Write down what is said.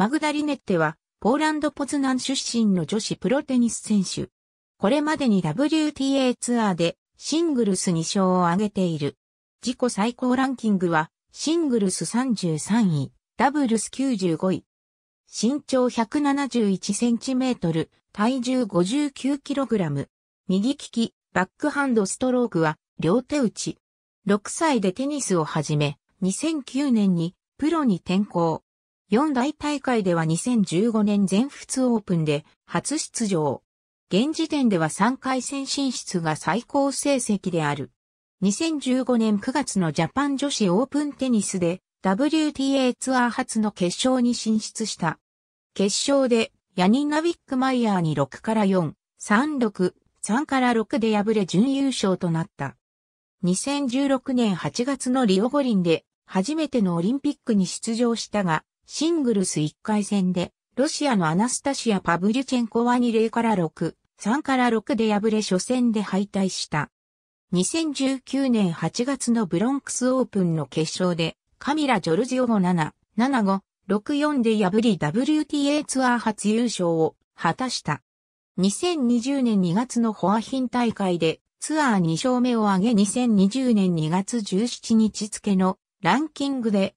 マグダリネッテは、ポーランドポツナン出身の女子プロテニス選手。これまでに WTA ツアーでシングルス2勝を挙げている。自己最高ランキングは、シングルス33位、ダブルス95位。身長171センチメートル、体重59キログラム。右利き、バックハンドストロークは、両手打ち。6歳でテニスを始め、2009年にプロに転向。四大大会では2015年全仏オープンで初出場。現時点では3回戦進出が最高成績である。2015年9月のジャパン女子オープンテニスで WTA ツアー初の決勝に進出した。決勝でヤニナ・ウィックマイヤーに6から4、36、3から6で敗れ準優勝となった。2016年8月のリオ五輪で初めてのオリンピックに出場したが、シングルス1回戦で、ロシアのアナスタシア・パブリュチェンコは2-0から6、3から6で敗れ初戦で敗退した。2019年8月のブロンクスオープンの決勝で、カミラ・ジョルジオを7、7-5、6-4で破り WTA ツアー初優勝を果たした。2020年2月のホアヒン大会でツアー2勝目を挙げ2020年2月17日付のランキングで